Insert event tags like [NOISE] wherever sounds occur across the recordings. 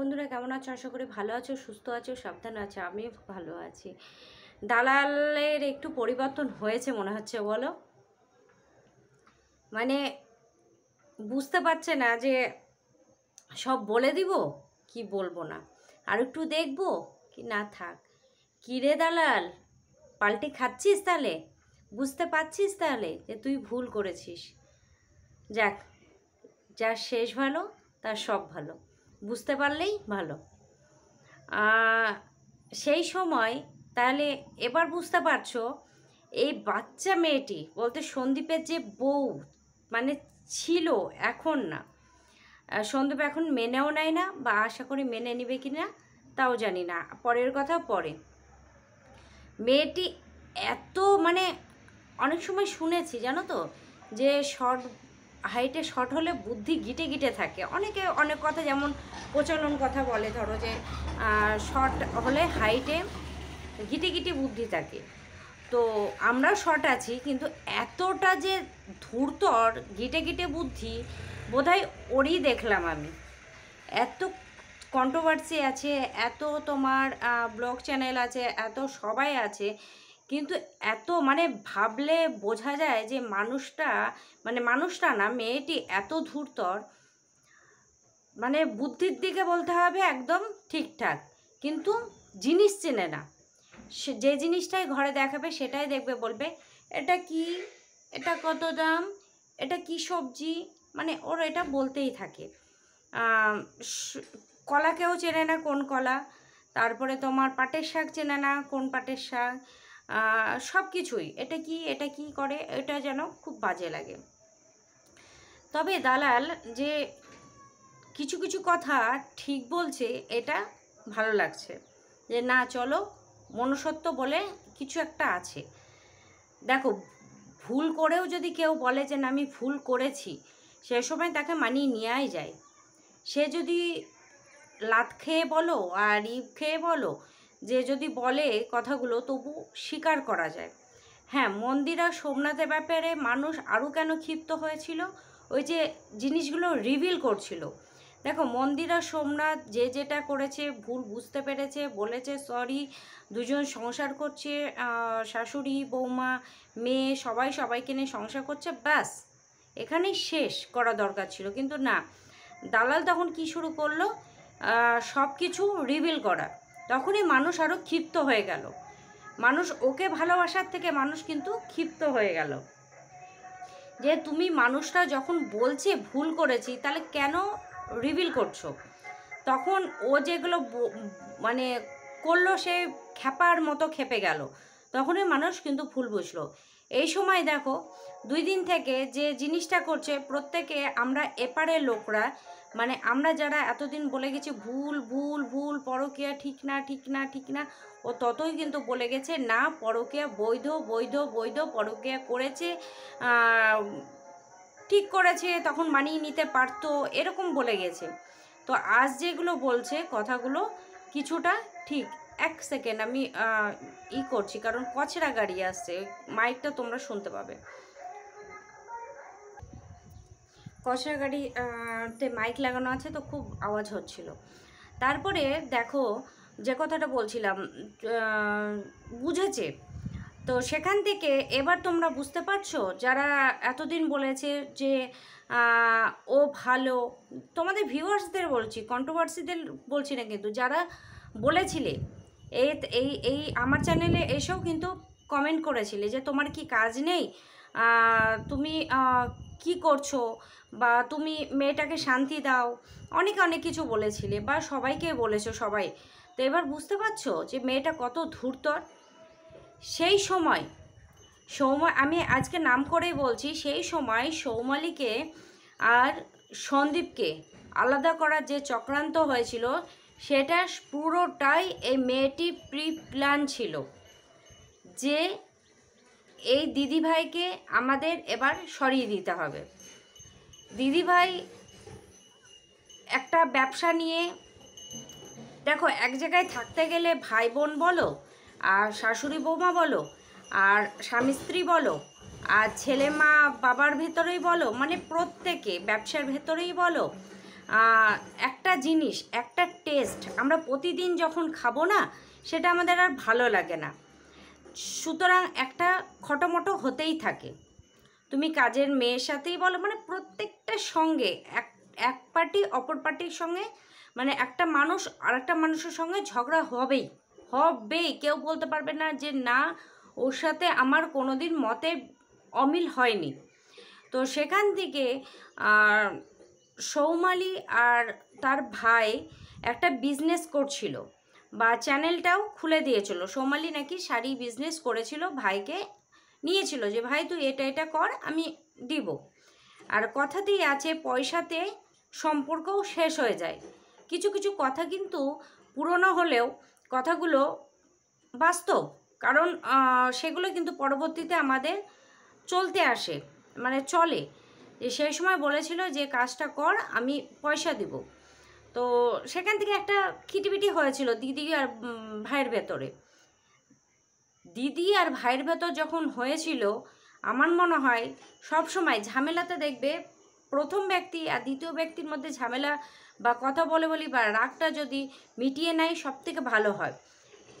বন্ধুরা কেমন আছো আশা করি ভালো আছো সুস্থ আছো সাবধান আছো আমি ভালো আছি দালালের একটু পরিবর্তন হয়েছে মনে হচ্ছে বলো মানে বুঝতে পারছে না যে সব বলে দিব কি বলবো না আর একটু দেখবো কি না থাক কিরে দালাল পাল্টে খাচ্ছিস তাহলে বুঝতে পারছিস তাহলে যে তুই ভুল করেছিস যাক যা শেষ ভালো তার সব ভালো বুঝতে পারলেই ভালো সেই সময় তাহলে এবার বুঝতে পারছো এই বাচ্চা মেয়েটি বলতে সন্দীপের যে বউ মানে ছিল এখন না সন্দীপ এখন মেনেও নেয় না বা আশা করি মেনে নেবে কি না তাও জানি না পরের কথা পরে মেয়েটি এত মানে অনেক সময় শুনেছি জানো তো যে শর্ট হাইটে শর্ট হলে বুদ্ধি গিটে গিটে থাকে অনেকে অনেক কথা যেমন প্রচলন কথা বলে ধরো যে শর্ট হলে হাইটে গিটে গিটে বুদ্ধি থাকে তো আমরা শর্ট আছি কিন্তু এতটা যে ধূর্তর গিটে গিটে বুদ্ধি বোধহয় ওরই দেখলাম আমি এত কন্ট্রোভার্সি আছে এত তোমার ব্লগ চ্যানেল আছে এত সবাই আছে কিন্তু এত মানে ভাবলে বোঝা যায় যে মানুষটা মানে মানুষটা না মেয়েটি এত ধূর্তর মানে বুদ্ধির দিকে বলতে হবে একদম ঠিকঠাক কিন্তু জিনিস চেনে না সে যে জিনিসটাই ঘরে দেখাবে সেটাই দেখবে বলবে এটা কি এটা কত দাম এটা কি সবজি মানে ওর এটা বলতেই থাকে কলাকেও চেনে না কোন কলা তারপরে তোমার পাটের শাক চেনে না কোন পাটের শাক সব কিছুই এটা কি এটা কি করে এটা যেন খুব বাজে লাগে তবে দালাল যে কিছু কিছু কথা ঠিক বলছে এটা ভালো লাগছে যে না চলো মনুষ্যত্ব বলে কিছু একটা আছে দেখো ভুল করেও যদি কেউ বলে যে না আমি ভুল করেছি সে সময় তাকে মানিয়ে নেওয়াই যায় সে যদি লাত খেয়ে বলো আর ইব খেয়ে বলো যে যদি বলে কথাগুলো তবু স্বীকার করা যায় হ্যাঁ মন্দিরা সোমনাথের ব্যাপারে মানুষ আরও কেন ক্ষিপ্ত হয়েছিল ওই যে জিনিসগুলো রিভিল করছিল দেখো মন্দিরা সোমনাথ যে যেটা করেছে ভুল বুঝতে পেরেছে বলেছে সরি দুজন সংসার করছে শাশুড়ি বৌমা মেয়ে সবাই সবাইকে নিয়ে সংসার করছে ব্যাস এখানেই শেষ করা দরকার ছিল কিন্তু না দালাল তখন কি শুরু করলো সব কিছু রিভিল করা তখনই মানুষ আরও ক্ষিপ্ত হয়ে গেল মানুষ ওকে ভালোবাসার থেকে মানুষ কিন্তু ক্ষিপ্ত হয়ে গেল যে তুমি মানুষটা যখন বলছে ভুল করেছি তাহলে কেন রিভিল করছো তখন ও যেগুলো মানে করলো সে খেপার মতো খেপে গেল তখনই মানুষ কিন্তু ভুল বুঝলো এই সময় দেখো দুই দিন থেকে যে জিনিসটা করছে প্রত্যেকে আমরা এপারে লোকরা মানে আমরা যারা এতদিন বলে গেছি ভুল ভুল ভুল পরকিয়া ঠিক না ঠিক না ঠিক না ও ততই কিন্তু বলে গেছে না পরকিয়া বৈধ বৈধ বৈধ পরকিয়া করেছে ঠিক করেছে তখন মানিয়ে নিতে পারতো এরকম বলে গেছে তো আজ যেগুলো বলছে কথাগুলো কিছুটা ঠিক এক সেকেন্ড আমি ই করছি কারণ কচরা গাড়ি আসছে মাইকটা তোমরা শুনতে পাবে কচরা গাড়িতে মাইক লাগানো আছে তো খুব আওয়াজ হচ্ছিল তারপরে দেখো যে কথাটা বলছিলাম বুঝেছে তো সেখান থেকে এবার তোমরা বুঝতে পারছো যারা এতদিন বলেছে যে ও ভালো তোমাদের ভিউয়ার্সদের বলছি কন্ট্রোভার্সিদের বলছি না কিন্তু যারা বলেছিলে এই এই আমার চ্যানেলে এসেও কিন্তু কমেন্ট করেছিলে যে তোমার কি কাজ নেই তুমি কি করছো বা তুমি মেয়েটাকে শান্তি দাও অনেক অনেক কিছু বলেছিলে বা সবাইকে বলেছো সবাই তো এবার বুঝতে পারছো যে মেয়েটা কত ধূর্তর সেই সময় সৌমা আমি আজকে নাম করেই বলছি সেই সময় সৌমালিকে আর সন্দীপকে আলাদা করার যে চক্রান্ত হয়েছিল সেটা পুরোটাই এই মেয়েটি প্রি প্ল্যান ছিল যে এই দিদিভাইকে আমাদের এবার সরিয়ে দিতে হবে দিদিভাই একটা ব্যবসা নিয়ে দেখো এক জায়গায় থাকতে গেলে ভাই বোন বলো আর শাশুড়ি বৌমা বলো আর স্বামী স্ত্রী বলো আর ছেলে মা বাবার ভেতরেই বলো মানে প্রত্যেকে ব্যবসার ভেতরেই বলো একটা জিনিস একটা টেস্ট আমরা প্রতিদিন যখন খাবো না সেটা আমাদের আর ভালো লাগে না সুতরাং একটা খটোমটো হতেই থাকে তুমি কাজের মেয়ের সাথেই বলো মানে প্রত্যেকটা সঙ্গে এক এক পার্টি অপর পার্টির সঙ্গে মানে একটা মানুষ আর একটা মানুষের সঙ্গে ঝগড়া হবেই হবেই কেউ বলতে পারবে না যে না ওর সাথে আমার কোনো দিন মতে অমিল হয়নি তো সেখান থেকে সৌমালি আর তার ভাই একটা বিজনেস করছিল বা চ্যানেলটাও খুলে দিয়েছিল সোমালি নাকি শাড়ি বিজনেস করেছিল ভাইকে নিয়েছিল যে ভাই তুই এটা এটা কর আমি দিব আর কথাতেই আছে পয়সাতে সম্পর্কও শেষ হয়ে যায় কিছু কিছু কথা কিন্তু পুরনো হলেও কথাগুলো বাস্তব কারণ সেগুলো কিন্তু পরবর্তীতে আমাদের চলতে আসে মানে চলে যে সেই সময় বলেছিল যে কাজটা কর আমি পয়সা দিব তো সেখান থেকে একটা খিটিবিটি হয়েছিল দিদি আর ভাইয়ের ভেতরে দিদি আর ভাইয়ের ভেতর যখন হয়েছিল আমার মনে হয় সব সময় ঝামেলাতে দেখবে প্রথম ব্যক্তি আর দ্বিতীয় ব্যক্তির মধ্যে ঝামেলা বা কথা বলে বলি বা রাগটা যদি মিটিয়ে নেয় সব থেকে ভালো হয়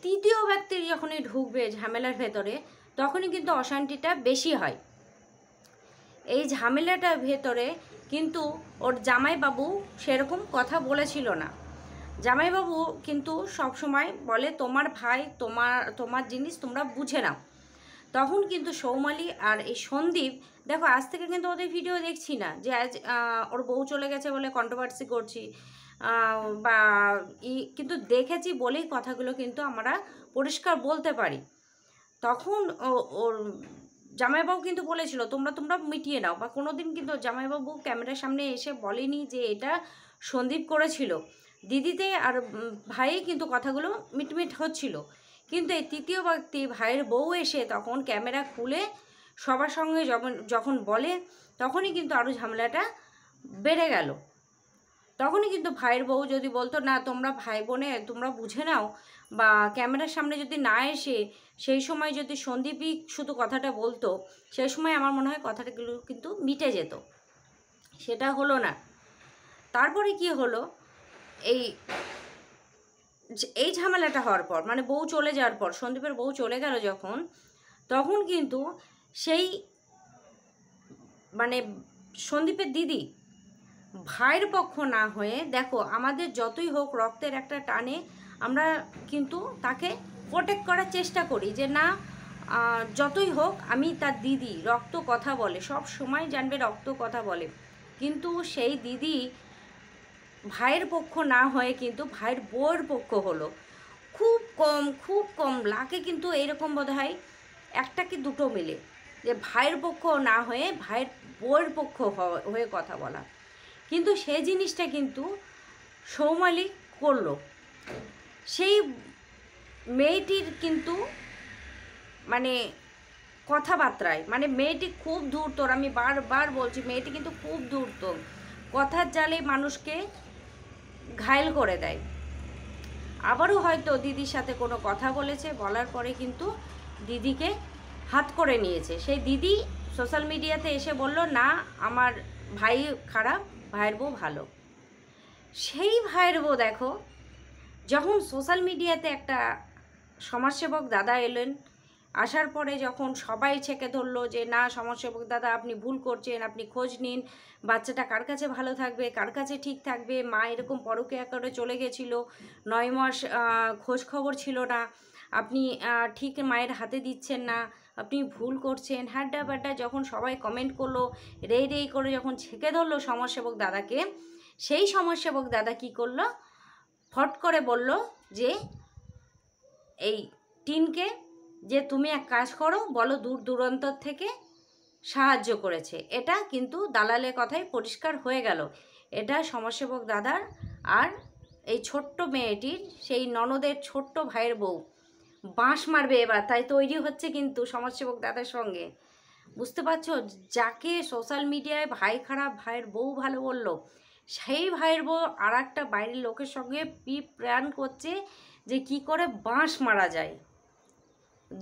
তৃতীয় ব্যক্তির যখনই ঢুকবে ঝামেলার ভেতরে তখনই কিন্তু অশান্তিটা বেশি হয় এই ঝামেলাটার ভেতরে কিন্তু ওর জামাইবাবু সেরকম কথা বলেছিল না জামাইবাবু কিন্তু সব সময় বলে তোমার ভাই তোমার তোমার জিনিস তোমরা বুঝে নাও তখন কিন্তু সৌমালি আর এই সন্দীপ দেখো আজ থেকে কিন্তু ওদের ভিডিও দেখছি না যে আজ ওর বউ চলে গেছে বলে কন্ট্রোভার্সি করছি বা ই কিন্তু দেখেছি বলেই কথাগুলো কিন্তু আমরা পরিষ্কার বলতে পারি তখন ওর জামাইবাবু কিন্তু বলেছিল তোমরা তোমরা মিটিয়ে নাও বা কোনো দিন কিন্তু জামাইবাবু ক্যামেরার সামনে এসে বলেনি যে এটা সন্দীপ করেছিল দিদিতে আর ভাই কিন্তু কথাগুলো মিটমিট হচ্ছিল কিন্তু এই তৃতীয় ব্যক্তি ভাইয়ের বউ এসে তখন ক্যামেরা খুলে সবার সঙ্গে যখন যখন বলে তখনই কিন্তু আরও ঝামেলাটা বেড়ে গেল তখনই কিন্তু ভাইয়ের বউ যদি বলতো না তোমরা ভাই বোনে তোমরা বুঝে নাও বা ক্যামেরার সামনে যদি না এসে সেই সময় যদি সন্দীপই শুধু কথাটা বলতো সেই সময় আমার মনে হয় কথাটাগুলো কিন্তু মিটে যেত সেটা হলো না তারপরে কি হলো এই এই ঝামেলাটা হওয়ার পর মানে বউ চলে যাওয়ার পর সন্দীপের বউ চলে গেল যখন তখন কিন্তু সেই মানে সন্দীপের দিদি ভাইয়ের পক্ষ না হয়ে দেখো আমাদের যতই হোক রক্তের একটা টানে আমরা কিন্তু তাকে প্রোটেক্ট করার চেষ্টা করি যে না যতই হোক আমি তার দিদি রক্ত কথা বলে সব সময় জানবে রক্ত কথা বলে কিন্তু সেই দিদি ভাইয়ের পক্ষ না হয়ে কিন্তু ভাইয়ের বউয়ের পক্ষ হলো খুব কম খুব কম লাকে কিন্তু এইরকম বোধ হয় একটা কি দুটো মিলে যে ভাইয়ের পক্ষ না হয়ে ভাইয়ের বউয়ের পক্ষ হয়ে কথা বলা কিন্তু সে জিনিসটা কিন্তু সৌমালি করলো সেই মেয়েটির কিন্তু মানে কথাবার্তায় মানে মেয়েটি খুব দূরতর আমি বারবার বলছি মেয়েটি কিন্তু খুব দূরতর কথার জালে মানুষকে ঘায়ল করে দেয় আবারও হয়তো দিদির সাথে কোনো কথা বলেছে বলার পরে কিন্তু দিদিকে হাত করে নিয়েছে সেই দিদি সোশ্যাল মিডিয়াতে এসে বলল না আমার ভাই খারাপ ভাইয়ের বউ ভালো সেই ভাইয়ের বউ দেখো যখন সোশ্যাল মিডিয়াতে একটা সমাজসেবক দাদা এলেন আসার পরে যখন সবাই ছেঁকে ধরলো যে না সমাজসেবক দাদা আপনি ভুল করছেন আপনি খোঁজ নিন বাচ্চাটা কার কাছে ভালো থাকবে কার কাছে ঠিক থাকবে মা এরকম পরকে করে চলে গেছিলো নয় মাস খোঁজ খবর ছিল না আপনি ঠিক মায়ের হাতে দিচ্ছেন না আপনি ভুল করছেন হ্যাড্ডা প্যাড্ডা যখন সবাই কমেন্ট করলো রেই রেই করে যখন ছেঁকে ধরলো সমাজসেবক দাদাকে সেই সমাজসেবক দাদা কি করলো ফট করে বলল যে এই টিনকে যে তুমি এক কাজ করো বলো দূর দূরান্তর থেকে সাহায্য করেছে এটা কিন্তু দালালের কথাই পরিষ্কার হয়ে গেল এটা সমাজসেবক দাদার আর এই ছোট্ট মেয়েটির সেই ননদের ছোট্ট ভাইয়ের বউ বাঁশ মারবে এবার তাই তৈরি হচ্ছে কিন্তু সমাজসেবক দাদার সঙ্গে বুঝতে পারছো যাকে সোশ্যাল মিডিয়ায় ভাই খারাপ ভাইয়ের বউ ভালো বলল সেই ভাইয়ের বউ আর একটা বাইরের লোকের সঙ্গে পি প্রাণ করছে যে কি করে বাঁশ মারা যায়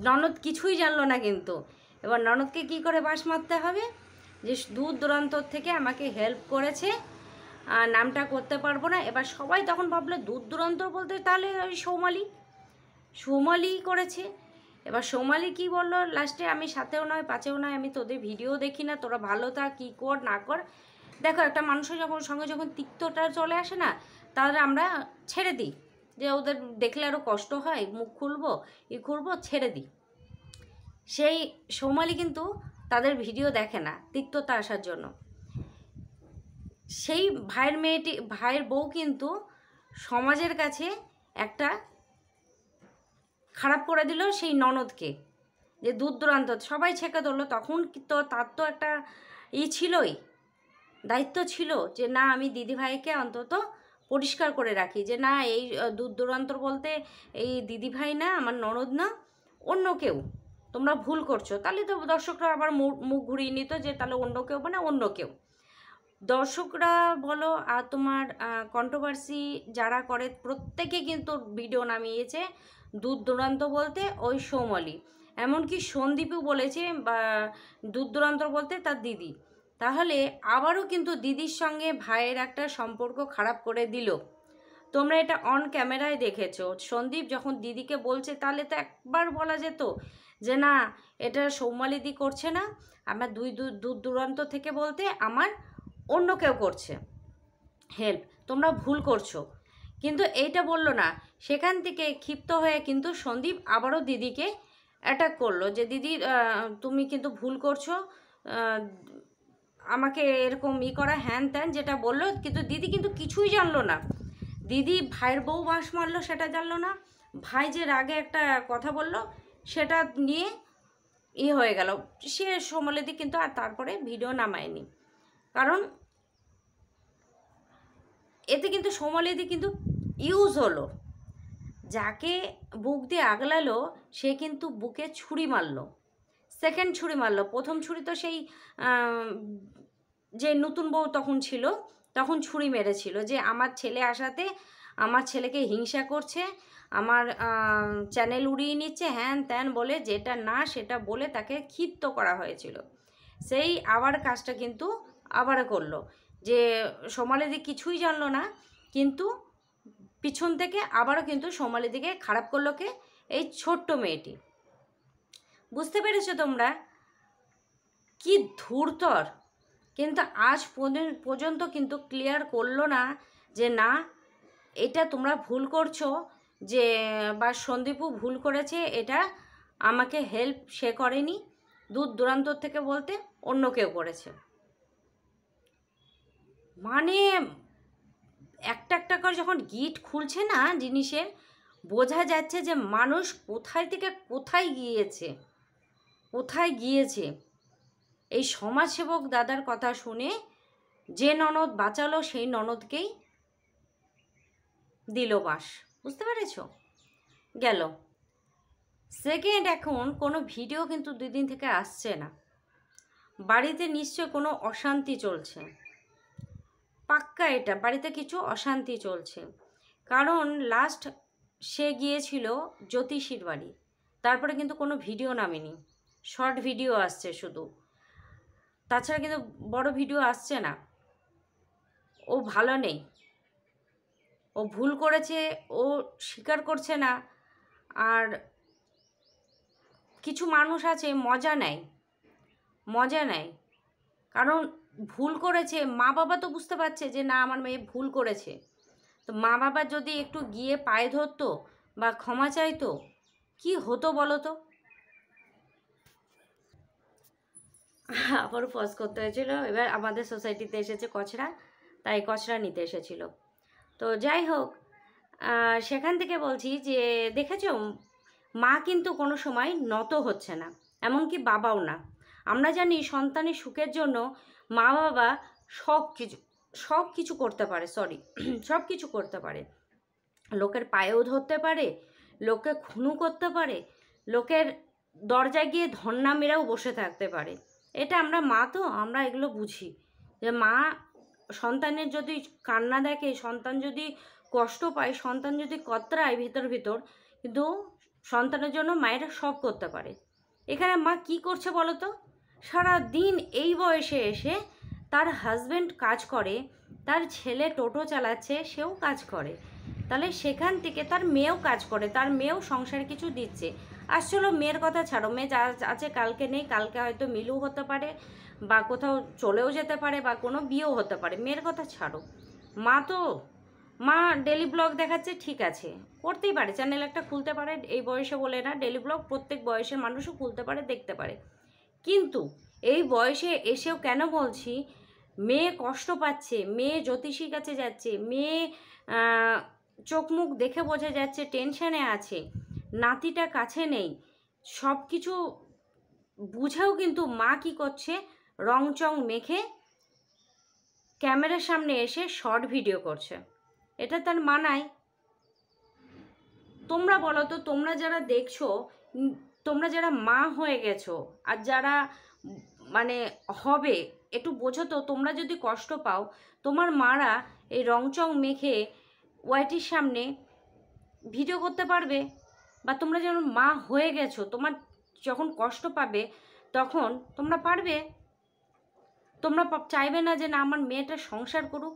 ননদ কিছুই জানলো না কিন্তু এবার ননদকে কি করে বাস মারতে হবে যে দূর দূরান্ত থেকে আমাকে হেল্প করেছে নামটা করতে পারবো না এবার সবাই তখন ভাবলো দূর দূরান্ত বলতে তাহলে ওই সৌমালি সৌমালি করেছে এবার সৌমালি কি বললো লাস্টে আমি সাথেও নয় পাঁচেও নয় আমি তোদের ভিডিও দেখি না তোরা ভালো তা কী কর না কর দেখো একটা মানুষের যখন সঙ্গে যখন তিক্তটা চলে আসে না তাহলে আমরা ছেড়ে দিই যে ওদের দেখলে আরও কষ্ট হয় মুখ খুলবো ই খুলবো ছেড়ে দিই সেই সোমালি কিন্তু তাদের ভিডিও দেখে না তিক্ততা আসার জন্য সেই ভাইয়ের মেয়েটি ভাইয়ের বউ কিন্তু সমাজের কাছে একটা খারাপ করে দিল সেই ননদকে যে দূর দূরান্ত সবাই ছেঁকে ধরলো তখন তো তার তো একটা ই ছিলই দায়িত্ব ছিল যে না আমি দিদিভাইকে অন্তত পরিষ্কার করে রাখি যে না এই দূর দূরান্তর বলতে এই দিদিভাই না আমার ননদ না অন্য কেউ তোমরা ভুল করছো তাহলে তো দর্শকরা আবার মুখ ঘুরিয়ে নিত যে তাহলে অন্য কেউ মানে অন্য কেউ দর্শকরা বলো আর তোমার কন্ট্রোভার্সি যারা করে প্রত্যেকে কিন্তু ভিডিও নামিয়েছে দূর দূরান্ত বলতে ওই সোমলি এমনকি সন্দীপও বলেছে বা দূর দূরান্ত বলতে তার দিদি তাহলে আবারও কিন্তু দিদির সঙ্গে ভাইয়ের একটা সম্পর্ক খারাপ করে দিল তোমরা এটা অন ক্যামেরায় দেখেছো সন্দীপ যখন দিদিকে বলছে তাহলে তো একবার বলা যেত যে না এটা সৌমালিদি করছে না আমার দুই দূর দূরান্ত থেকে বলতে আমার অন্য কেউ করছে হেল্প তোমরা ভুল করছো কিন্তু এইটা বললো না সেখান থেকে ক্ষিপ্ত হয়ে কিন্তু সন্দীপ আবারও দিদিকে অ্যাটাক করলো যে দিদি তুমি কিন্তু ভুল করছো আমাকে এরকম ই করা হ্যান ত্যান যেটা বললো কিন্তু দিদি কিন্তু কিছুই জানলো না দিদি ভাইয়ের বউ বাঁশ মারলো সেটা জানলো না ভাই যে রাগে একটা কথা বলল সেটা নিয়ে ই হয়ে গেল সে দি কিন্তু আর তারপরে ভিডিও নামায়নি কারণ এতে কিন্তু সমলেদি কিন্তু ইউজ হলো যাকে বুক দিয়ে আগলালো সে কিন্তু বুকে ছুরি মারলো সেকেন্ড ছুরি মারলো প্রথম ছুরি তো সেই যে নতুন বউ তখন ছিল তখন ছুরি মেরেছিল যে আমার ছেলে আসাতে আমার ছেলেকে হিংসা করছে আমার চ্যানেল উড়িয়ে নিচ্ছে হ্যান ত্যান বলে যেটা না সেটা বলে তাকে ক্ষিপ্ত করা হয়েছিল সেই আবার কাজটা কিন্তু আবার করলো যে সোমালিদি কিছুই জানলো না কিন্তু পিছন থেকে আবারও কিন্তু সোমালিদিকে খারাপ করলো কে এই ছোট্ট মেয়েটি বুঝতে পেরেছো তোমরা কি ধূর্তর কিন্তু আজ পর্যন্ত কিন্তু ক্লিয়ার করলো না যে না এটা তোমরা ভুল করছো যে বা সন্দীপু ভুল করেছে এটা আমাকে হেল্প সে করেনি দূর দূরান্ত থেকে বলতে অন্য কেউ করেছে মানে একটা একটা করে যখন গিট খুলছে না জিনিসের বোঝা যাচ্ছে যে মানুষ কোথায় থেকে কোথায় গিয়েছে কোথায় গিয়েছে এই সমাজসেবক দাদার কথা শুনে যে ননদ বাঁচালো সেই ননদকেই দিল বাস বুঝতে পেরেছ গেল সেকেন্ড এখন কোনো ভিডিও কিন্তু দুই দিন থেকে আসছে না বাড়িতে নিশ্চয় কোনো অশান্তি চলছে পাক্কা এটা বাড়িতে কিছু অশান্তি চলছে কারণ লাস্ট সে গিয়েছিল জ্যোতিষীর বাড়ি তারপরে কিন্তু কোনো ভিডিও নামেনি শর্ট ভিডিও আসছে শুধু তাছাড়া কিন্তু বড় ভিডিও আসছে না ও ভালো নেই ও ভুল করেছে ও স্বীকার করছে না আর কিছু মানুষ আছে মজা নেয় মজা নেয় কারণ ভুল করেছে মা বাবা তো বুঝতে পারছে যে না আমার মেয়ে ভুল করেছে তো মা বাবা যদি একটু গিয়ে পায়ে ধরতো বা ক্ষমা চাইতো কি হতো বলো তো আবার ফস করতে হয়েছিল এবার আমাদের সোসাইটিতে এসেছে কচরা তাই কচরা নিতে এসেছিল তো যাই হোক সেখান থেকে বলছি যে দেখেছো মা কিন্তু কোনো সময় নত হচ্ছে না এমনকি বাবাও না আমরা জানি সন্তানের সুখের জন্য মা বাবা সব কিছু সব কিছু করতে পারে সরি [CLEARS THROAT] সব কিছু করতে পারে লোকের পায়েও ধরতে পারে লোকে খুনু করতে পারে লোকের দরজায় গিয়ে ধর্না মেরাও বসে থাকতে পারে এটা আমরা মা তো আমরা এগুলো বুঝি যে মা সন্তানের যদি কান্না দেখে সন্তান যদি কষ্ট পায় সন্তান যদি কতরায় ভিতর ভিতর কিন্তু সন্তানের জন্য মায়েরা সব করতে পারে এখানে মা কি করছে বলো তো সারা দিন এই বয়সে এসে তার হাজব্যান্ড কাজ করে তার ছেলে টোটো চালাচ্ছে সেও কাজ করে তাহলে সেখান থেকে তার মেয়েও কাজ করে তার মেয়েও সংসার কিছু দিচ্ছে আর চলো মেয়ের কথা ছাড়ো মেয়ে যা আছে কালকে নেই কালকে হয়তো মিলু হতে পারে বা কোথাও চলেও যেতে পারে বা কোনো বিয়েও হতে পারে মেয়ের কথা ছাড়ো মা তো মা ডেলি ব্লগ দেখাচ্ছে ঠিক আছে করতেই পারে চ্যানেল একটা খুলতে পারে এই বয়সে বলে না ডেলি ব্লগ প্রত্যেক বয়সের মানুষও খুলতে পারে দেখতে পারে কিন্তু এই বয়সে এসেও কেন বলছি মেয়ে কষ্ট পাচ্ছে মেয়ে জ্যোতিষীর কাছে যাচ্ছে মেয়ে চোখ মুখ দেখে বোঝা যাচ্ছে টেনশানে আছে নাতিটা কাছে নেই সব কিছু বুঝেও কিন্তু মা কি করছে রংচং মেখে ক্যামেরার সামনে এসে শর্ট ভিডিও করছে এটা তার মানায় তোমরা বলো তো তোমরা যারা দেখছো তোমরা যারা মা হয়ে গেছো আর যারা মানে হবে একটু বোঝো তো তোমরা যদি কষ্ট পাও তোমার মারা এই রংচং মেখে ওয়াইটির সামনে ভিডিও করতে পারবে বা তোমরা যেন মা হয়ে গেছো তোমার যখন কষ্ট পাবে তখন তোমরা পারবে তোমরা চাইবে না যে না আমার মেয়েটা সংসার করুক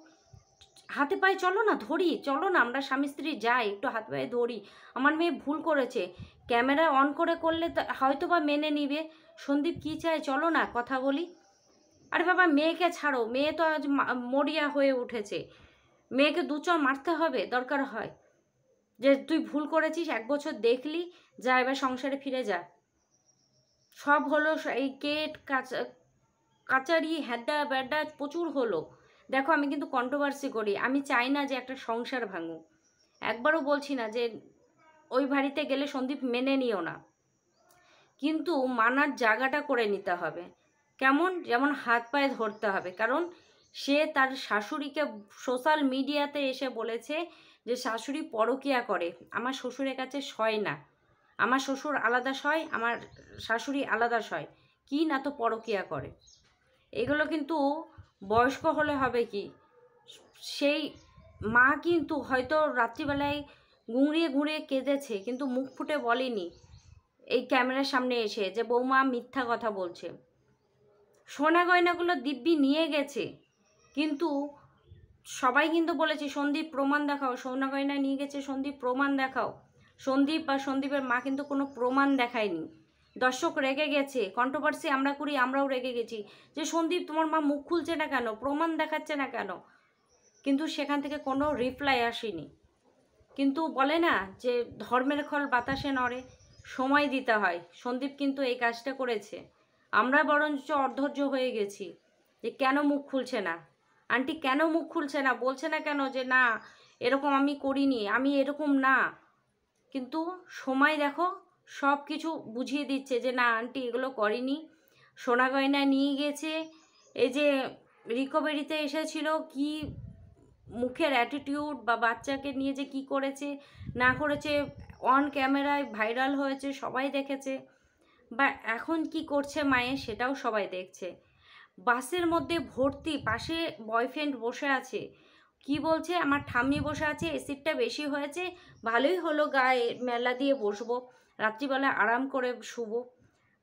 হাতে পায়ে চলো না ধরি চলো না আমরা স্বামী স্ত্রী যাই একটু হাতে পায়ে ধরি আমার মেয়ে ভুল করেছে ক্যামেরা অন করে করলে হয়তো বা মেনে নিবে সন্দীপ কী চায় চলো না কথা বলি আরে বাবা মেয়েকে ছাড়ো মেয়ে তো আজ মরিয়া হয়ে উঠেছে মেয়েকে দু মারতে হবে দরকার হয় যে তুই ভুল করেছিস এক বছর দেখলি যা এবার সংসারে ফিরে যা সব হলো এই কেট কাচারি হ্যাডা ব্যাডা প্রচুর হলো দেখো আমি কিন্তু কন্ট্রোভার্সি করি আমি চাই না যে একটা সংসার ভাঙুক একবারও বলছি না যে ওই বাড়িতে গেলে সন্দীপ মেনে নিও না কিন্তু মানার জায়গাটা করে নিতে হবে কেমন যেমন হাত পায়ে ধরতে হবে কারণ সে তার শাশুড়িকে সোশ্যাল মিডিয়াতে এসে বলেছে যে শাশুড়ি পরকিয়া করে আমার শ্বশুরের কাছে সয় না আমার শ্বশুর আলাদা সয় আমার শাশুড়ি আলাদা সয় কি না তো পরকিয়া করে এগুলো কিন্তু বয়স্ক হলে হবে কি সেই মা কিন্তু হয়তো রাত্রিবেলায় গুঁড়িয়ে ঘুরিয়ে কেঁদেছে কিন্তু মুখ ফুটে বলেনি এই ক্যামেরার সামনে এসে যে বৌমা মিথ্যা কথা বলছে সোনা গয়নাগুলো দিব্যি নিয়ে গেছে কিন্তু সবাই কিন্তু বলেছে সন্দীপ প্রমাণ দেখাও গয়নায় নিয়ে গেছে সন্দীপ প্রমাণ দেখাও সন্দীপ বা সন্দীপের মা কিন্তু কোনো প্রমাণ দেখায়নি দর্শক রেগে গেছে কন্ট্রোভার্সি আমরা করি আমরাও রেগে গেছি যে সন্দীপ তোমার মা মুখ খুলছে না কেন প্রমাণ দেখাচ্ছে না কেন কিন্তু সেখান থেকে কোনো রিপ্লাই আসেনি কিন্তু বলে না যে ধর্মের খল বাতাসে নড়ে সময় দিতে হয় সন্দীপ কিন্তু এই কাজটা করেছে আমরা বরঞ্চ অধৈর্য হয়ে গেছি যে কেন মুখ খুলছে না আন্টি কেন মুখ খুলছে না বলছে না কেন যে না এরকম আমি করিনি আমি এরকম না কিন্তু সময় দেখো সব কিছু বুঝিয়ে দিচ্ছে যে না আন্টি এগুলো করেনি সোনা গয়না নিয়ে গেছে এই যে রিকভারিতে এসেছিল কি মুখের অ্যাটিটিউড বা বাচ্চাকে নিয়ে যে কি করেছে না করেছে অন ক্যামেরায় ভাইরাল হয়েছে সবাই দেখেছে বা এখন কি করছে মায়ে সেটাও সবাই দেখছে বাসের মধ্যে ভর্তি পাশে বয়ফ্রেন্ড বসে আছে কি বলছে আমার ঠাম্মি বসে আছে এসিডটা বেশি হয়েছে ভালোই হলো গায়ে মেলা দিয়ে বসবো রাত্রিবেলা আরাম করে শুবো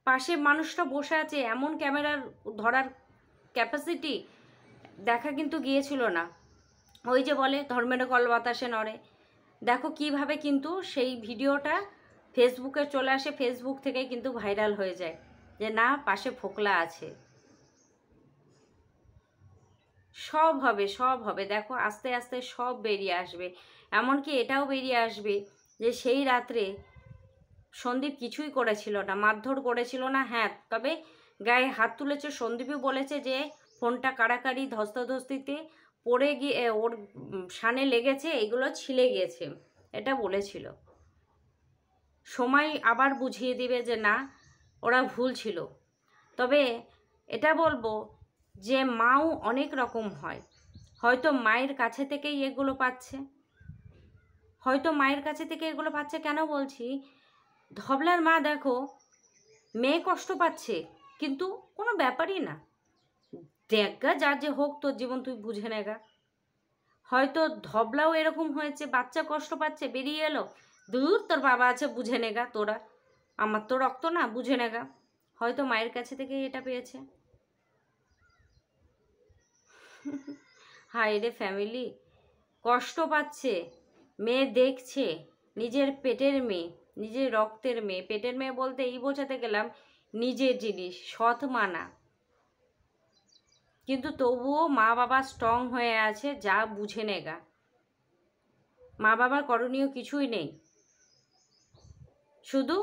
পাশে মানুষটা বসে আছে এমন ক্যামেরার ধরার ক্যাপাসিটি দেখা কিন্তু গিয়েছিল না ওই যে বলে ধর্মের কল বাতাসে নড়ে দেখো কিভাবে কিন্তু সেই ভিডিওটা ফেসবুকে চলে আসে ফেসবুক থেকে কিন্তু ভাইরাল হয়ে যায় যে না পাশে ফোকলা আছে সব হবে সব হবে দেখো আস্তে আস্তে সব বেরিয়ে আসবে এমনকি এটাও বেরিয়ে আসবে যে সেই রাত্রে সন্দীপ কিছুই করেছিল না মারধর করেছিল না হ্যাঁ তবে গায়ে হাত তুলেছে সন্দীপই বলেছে যে ফোনটা কাড়াকাড়ি ধস্তাধস্তিতে পড়ে গিয়ে ওর সানে লেগেছে এগুলো ছিলে গিয়েছে এটা বলেছিল সময় আবার বুঝিয়ে দিবে যে না ওরা ভুল ছিল তবে এটা বলবো যে মাও অনেক রকম হয় হয়তো মায়ের কাছে থেকেই এগুলো পাচ্ছে হয়তো মায়ের কাছে থেকে এগুলো পাচ্ছে কেন বলছি ধবলার মা দেখো মেয়ে কষ্ট পাচ্ছে কিন্তু কোনো ব্যাপারই না দেখগা যা যে হোক তোর জীবন তুই বুঝে নেগা হয়তো ধবলাও এরকম হয়েছে বাচ্চা কষ্ট পাচ্ছে বেরিয়ে এলো দূর তোর বাবা আছে বুঝে নেগা তোরা আমার তো রক্ত না বুঝে নেগা হয়তো মায়ের কাছে থেকে এটা পেয়েছে হায় রে ফ্যামিলি কষ্ট পাচ্ছে মেয়ে দেখছে নিজের পেটের মেয়ে নিজের রক্তের মেয়ে পেটের মেয়ে বলতে এই বোঝাতে গেলাম নিজের জিনিস সৎ মানা কিন্তু তবুও মা বাবা স্ট্রং হয়ে আছে যা বুঝে নেগা মা বাবার করণীয় কিছুই নেই শুধু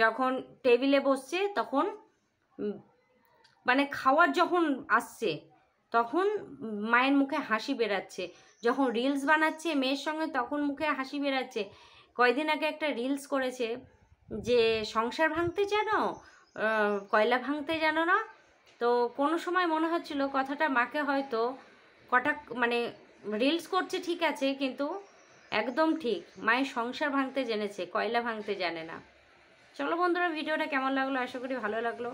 যখন টেবিলে বসছে তখন মানে খাওয়ার যখন আসছে তখন মায়ের মুখে হাসি বেরাচ্ছে যখন রিলস বানাচ্ছে মেয়ের সঙ্গে তখন মুখে হাসি বেরাচ্ছে কয়দিন আগে একটা রিলস করেছে যে সংসার ভাঙতে জানো কয়লা ভাঙতে জানো না তো কোনো সময় মনে হচ্ছিল কথাটা মাকে হয়তো কটা মানে রিলস করছে ঠিক আছে কিন্তু একদম ঠিক মায়ের সংসার ভাঙতে জেনেছে কয়লা ভাঙতে জানে না চলো বন্ধুরা ভিডিওটা কেমন লাগলো আশা করি ভালো লাগলো